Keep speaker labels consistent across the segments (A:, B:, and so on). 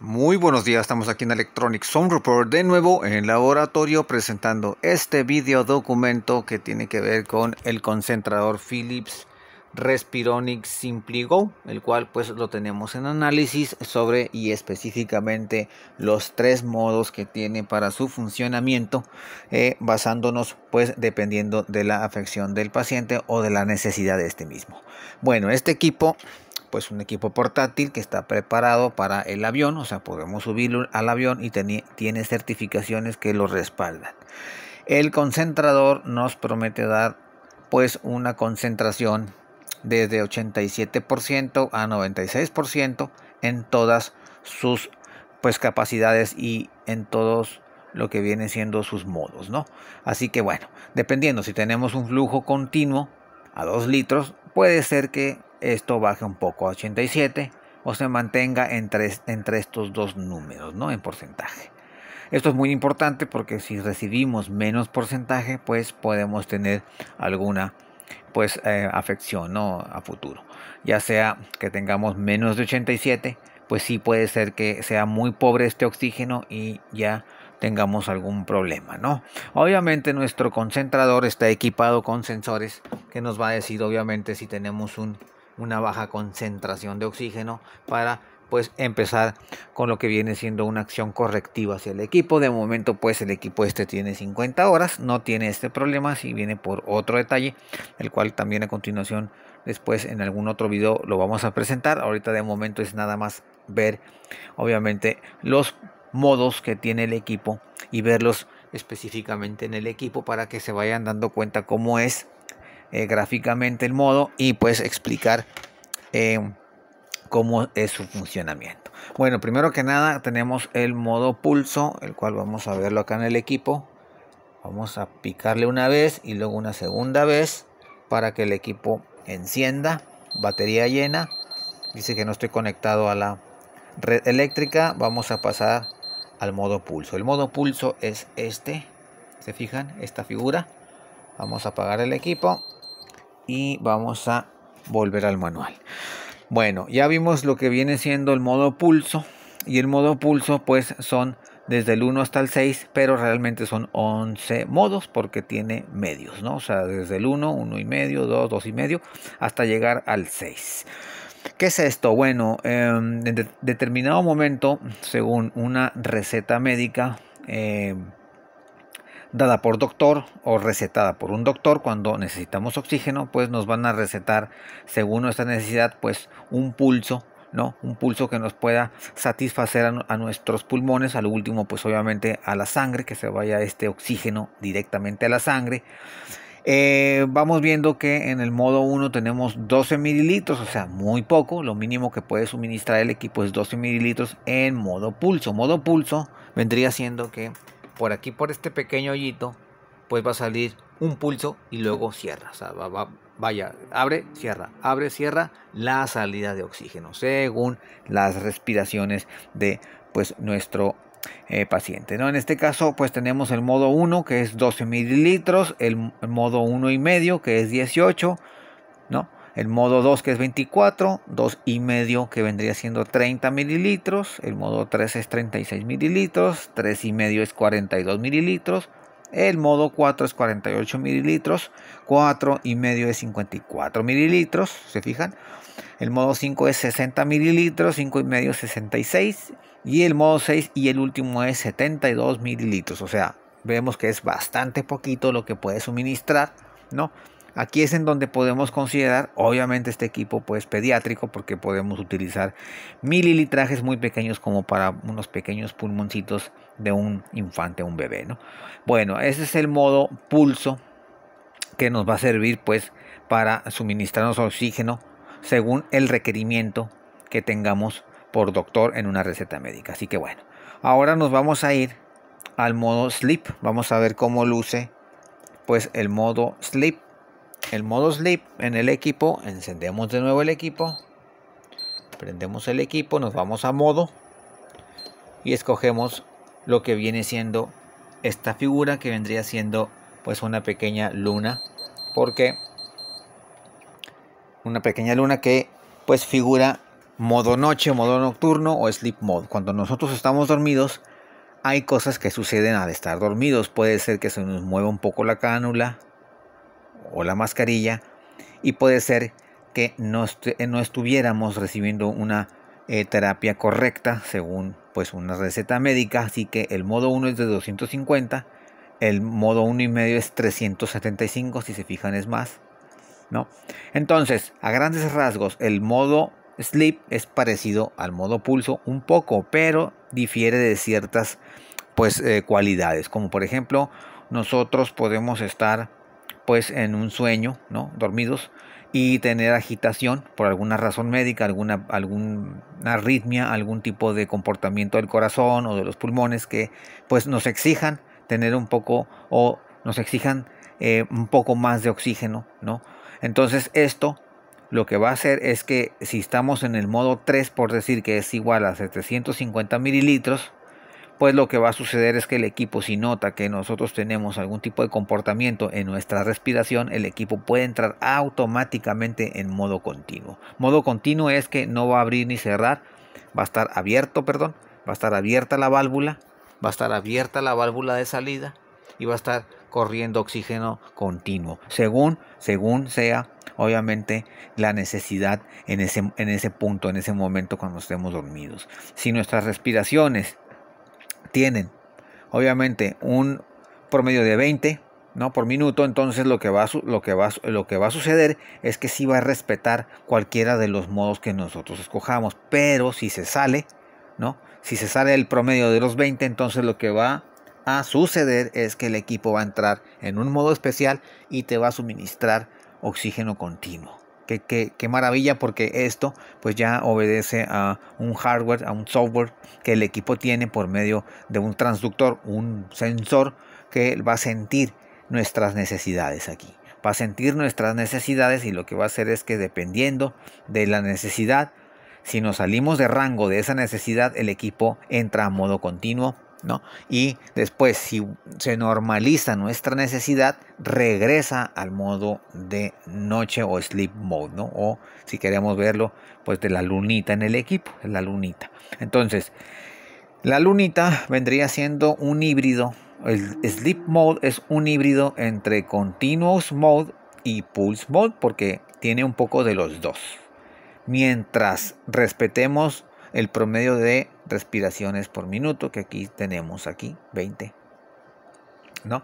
A: Muy buenos días, estamos aquí en Electronic Sound Report de nuevo en el laboratorio presentando este video documento que tiene que ver con el concentrador Philips Respironic SimpliGo, el cual pues lo tenemos en análisis sobre y específicamente los tres modos que tiene para su funcionamiento, eh, basándonos pues dependiendo de la afección del paciente o de la necesidad de este mismo. Bueno, este equipo pues un equipo portátil que está preparado para el avión, o sea, podemos subirlo al avión y tiene certificaciones que lo respaldan. El concentrador nos promete dar pues una concentración desde 87% a 96% en todas sus pues capacidades y en todos lo que vienen siendo sus modos, ¿no? Así que bueno, dependiendo si tenemos un flujo continuo a 2 litros, puede ser que esto baje un poco a 87 o se mantenga entre, entre estos dos números, ¿no? En porcentaje. Esto es muy importante porque si recibimos menos porcentaje, pues podemos tener alguna pues eh, afección ¿no? a futuro. Ya sea que tengamos menos de 87, pues sí puede ser que sea muy pobre este oxígeno y ya tengamos algún problema, ¿no? Obviamente nuestro concentrador está equipado con sensores que nos va a decir obviamente si tenemos una baja concentración de oxígeno para pues empezar con lo que viene siendo una acción correctiva hacia el equipo. De momento pues el equipo este tiene 50 horas, no tiene este problema, si viene por otro detalle, el cual también a continuación después en algún otro video lo vamos a presentar. Ahorita de momento es nada más ver obviamente los modos que tiene el equipo y verlos específicamente en el equipo para que se vayan dando cuenta cómo es eh, gráficamente el modo y pues explicar eh, cómo es su funcionamiento. Bueno, primero que nada tenemos el modo pulso, el cual vamos a verlo acá en el equipo. Vamos a picarle una vez y luego una segunda vez para que el equipo encienda. Batería llena. Dice que no estoy conectado a la red eléctrica. Vamos a pasar al modo pulso. El modo pulso es este. ¿Se fijan? Esta figura. Vamos a apagar el equipo y vamos a volver al manual. Bueno, ya vimos lo que viene siendo el modo pulso. Y el modo pulso pues son desde el 1 hasta el 6, pero realmente son 11 modos porque tiene medios, ¿no? O sea, desde el 1, 1 y medio, 2, 2 y medio, hasta llegar al 6. ¿Qué es esto? Bueno, em, en determinado momento, según una receta médica, eh, dada por doctor o recetada por un doctor cuando necesitamos oxígeno, pues nos van a recetar según nuestra necesidad, pues un pulso, ¿no? Un pulso que nos pueda satisfacer a, a nuestros pulmones, al último pues obviamente a la sangre, que se vaya este oxígeno directamente a la sangre. Eh, vamos viendo que en el modo 1 tenemos 12 mililitros, o sea, muy poco. Lo mínimo que puede suministrar el equipo es 12 mililitros en modo pulso. Modo pulso vendría siendo que por aquí, por este pequeño hoyito, pues va a salir un pulso y luego cierra. O vaya, abre, cierra, abre, cierra la salida de oxígeno según las respiraciones de pues nuestro eh, paciente. En este caso, pues tenemos el modo 1 que es 12 mililitros, el, modo 1 y medio que es 18, ¿no? el modo 2 que es 24, 2 y medio que vendría siendo 30 mililitros, el modo 3 es 36 mililitros, 3 y medio es 42 mililitros, el modo 4 es 48 mililitros, 4 y medio es 54 mililitros, ¿se fijan? El modo 5 es 60 mililitros, 5 y medio 66 y el modo 6 y el último es 72 mililitros, o sea, vemos que es bastante poquito lo que puede suministrar, ¿no? Aquí es en donde podemos considerar, obviamente, este equipo pues pediátrico, porque podemos utilizar mililitrajes muy pequeños como para unos pequeños pulmoncitos de un infante, un bebé, ¿no? Bueno, ese es el modo pulso que nos va a servir pues para suministrarnos oxígeno según el requerimiento que tengamos por doctor en una receta médica. Así que bueno, ahora nos vamos a ir al modo sleep. Vamos a ver cómo luce pues el modo sleep el modo sleep en el equipo, encendemos de nuevo el equipo, prendemos el equipo, nos vamos a modo y escogemos lo que viene siendo esta figura que vendría siendo pues una pequeña luna, porque una pequeña luna que pues figura modo noche, modo nocturno o sleep mode. Cuando nosotros estamos dormidos hay cosas que suceden al estar dormidos, puede ser que se nos mueva un poco la cánula, o la mascarilla y puede ser que no, eh, estuviéramos recibiendo una eh, terapia correcta según pues una receta médica, así que el modo 1 es de 250, el modo 1 y medio es 375, si se fijan es más, ¿no? Entonces, a grandes rasgos, el modo sleep es parecido al modo pulso un poco, pero difiere de ciertas pues eh, cualidades, como por ejemplo, nosotros podemos estar pues en un sueño, ¿no? Dormidos y tener agitación por alguna razón médica, alguna, alguna arritmia, algún tipo de comportamiento del corazón o de los pulmones que pues nos exijan tener un poco o nos exijan eh, un poco más de oxígeno, ¿no? Entonces esto lo que va a hacer es que si estamos en el modo 3, por decir que es igual a 750 mililitros, pues lo que va a suceder es que el equipo si nota que nosotros tenemos algún tipo de comportamiento en nuestra respiración, el equipo puede entrar automáticamente en modo continuo. Modo continuo es que no va a abrir ni cerrar, va a estar abierto, perdón, va a estar abierta la válvula, va a estar abierta la válvula de salida y va a estar corriendo oxígeno continuo, según, según sea obviamente la necesidad en ese, en ese punto, en ese momento cuando estemos dormidos. Si nuestras respiraciones tienen. Obviamente, un promedio de 20 ¿no? por minuto, entonces lo que, va a, lo, que va, lo que va a suceder es que si va a respetar cualquiera de los modos que nosotros escojamos, pero si se sale, ¿no? si se sale el promedio de los 20, entonces lo que va a suceder es que el equipo va a entrar en un modo especial y te va a suministrar oxígeno continuo. Qué, maravilla porque esto pues ya obedece a un hardware, a un software que el equipo tiene por medio de un transductor, un sensor que va a sentir nuestras necesidades aquí. Va a sentir nuestras necesidades y lo que va a hacer es que dependiendo de la necesidad, si nos salimos de rango de esa necesidad, el equipo entra a modo continuo y después, si se normaliza nuestra necesidad, regresa al modo de noche o sleep mode, O si queremos verlo, pues de la lunita en el equipo, la lunita. Entonces, la lunita vendría siendo un híbrido. El sleep mode es un híbrido entre continuous mode y pulse mode porque tiene un poco de los dos. Mientras respetemos el promedio de respiraciones por minuto que aquí tenemos aquí 20 no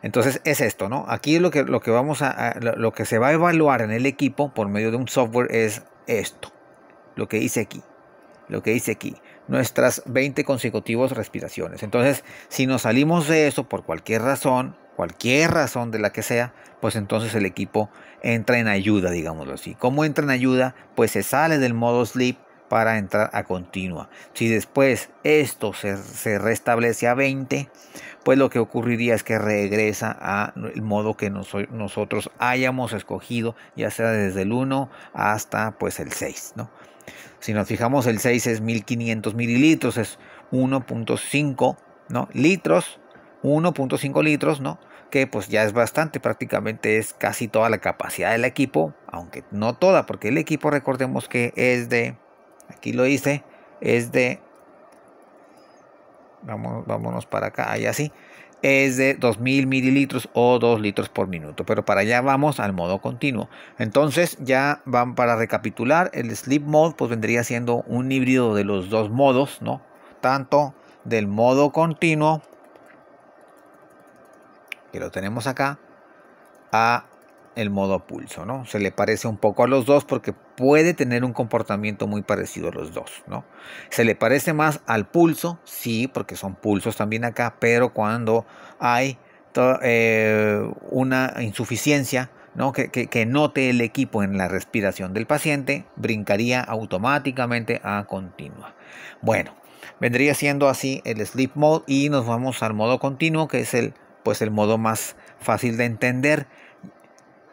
A: entonces es esto no aquí lo que lo que vamos a, lo que se va a evaluar en el equipo por medio de un software es esto lo que dice aquí lo que dice aquí nuestras 20 consecutivas respiraciones entonces si nos salimos de eso por cualquier razón cualquier razón de la que sea, pues entonces el equipo entra en ayuda, digámoslo así. ¿Cómo entra en ayuda? Pues se sale del modo sleep para entrar a continua. Si después esto se, restablece a 20, pues lo que ocurriría es que regresa al modo que nosotros hayamos escogido, ya sea desde el 1 hasta pues el 6. ¿no? Si nos fijamos, el 6 es 1500 mililitros, es 1.5 litros, 1.5 litros, ¿no? que pues ya es bastante, prácticamente es casi toda la capacidad del equipo, aunque no toda, porque el equipo recordemos que es de aquí lo hice, es de, vamos, vámonos para acá, ahí así, es de 2000 mililitros o 2 litros por minuto, pero para allá vamos al modo continuo. Entonces ya van para recapitular, el sleep mode pues vendría siendo un híbrido de los dos modos, ¿no? Tanto del modo continuo, que lo tenemos acá, a el modo pulso, ¿no? Se le parece un poco a los dos porque puede tener un comportamiento muy parecido a los dos, ¿no? Se le parece más al pulso, sí, porque son pulsos también acá, pero cuando hay eh, una insuficiencia, ¿no? Que, que note el equipo en la respiración del paciente, brincaría automáticamente a continua. Bueno, vendría siendo así el sleep mode y nos vamos al modo continuo, que es el, pues el modo más fácil de entender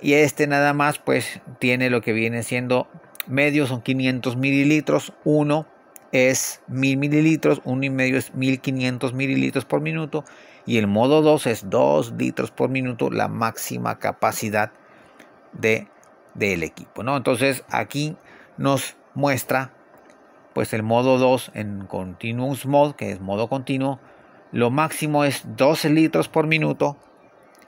A: y este nada más pues tiene lo que viene siendo medio son 500 mililitros, uno es 1000 mililitros, uno y medio es 1500 mililitros por minuto y el modo 2 es 2 litros por minuto, la máxima capacidad de, del equipo. ¿no? Entonces aquí nos muestra pues el modo 2 en continuous mode, que es modo continuo, lo máximo es 12 litros por minuto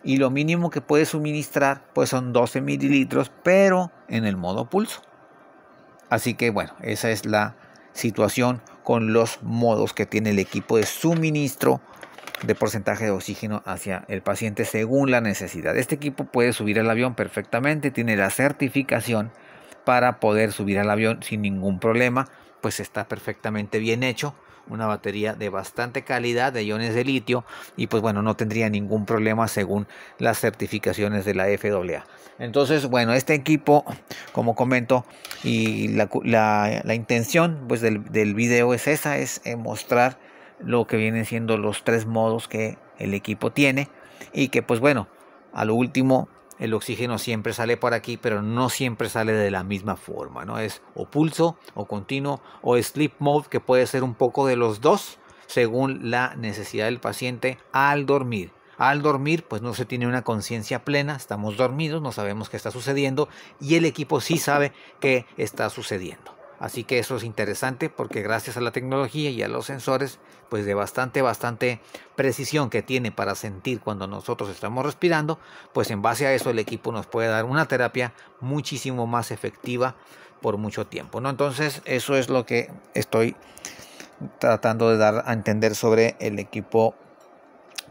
A: y lo mínimo que puede suministrar pues son 12 mililitros pero en el modo pulso así que bueno esa es la situación con los modos que tiene el equipo de suministro de porcentaje de oxígeno hacia el paciente según la necesidad este equipo puede subir al avión perfectamente tiene la certificación para poder subir al avión sin ningún problema pues está perfectamente bien hecho una batería de bastante calidad de iones de litio y pues bueno, no tendría ningún problema según las certificaciones de la FAA. Entonces, bueno, este equipo, como comento, y la, intención pues del, del, video es esa, es eh, mostrar lo que vienen siendo los tres modos que el equipo tiene y que pues bueno, a lo último el oxígeno siempre sale por aquí, pero no siempre sale de la misma forma, ¿no? Es o pulso o continuo o sleep mode, que puede ser un poco de los dos, según la necesidad del paciente al dormir. Al dormir, pues no se tiene una conciencia plena, estamos dormidos, no sabemos qué está sucediendo y el equipo sí sabe qué está sucediendo. Así que eso es interesante porque gracias a la tecnología y a los sensores, pues de bastante, bastante precisión que tiene para sentir cuando nosotros estamos respirando, pues en base a eso el equipo nos puede dar una terapia muchísimo más efectiva por mucho tiempo, ¿no? Entonces eso es lo que estoy tratando de dar a entender sobre el equipo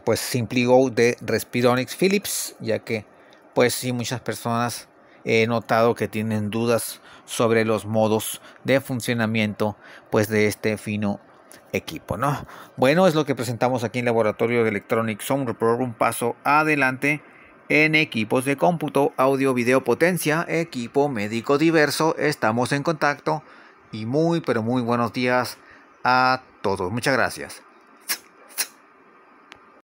A: pues SimpliGo de Respironics Philips, ya que pues sí muchas personas he notado que tienen dudas sobre los modos de funcionamiento pues de este fino equipo, ¿no? Bueno, es lo que presentamos aquí en Laboratorio de Electronic Sound Report, un paso adelante en equipos de cómputo, audio, video, potencia, equipo médico diverso, estamos en contacto y muy pero muy buenos días a todos. Muchas gracias.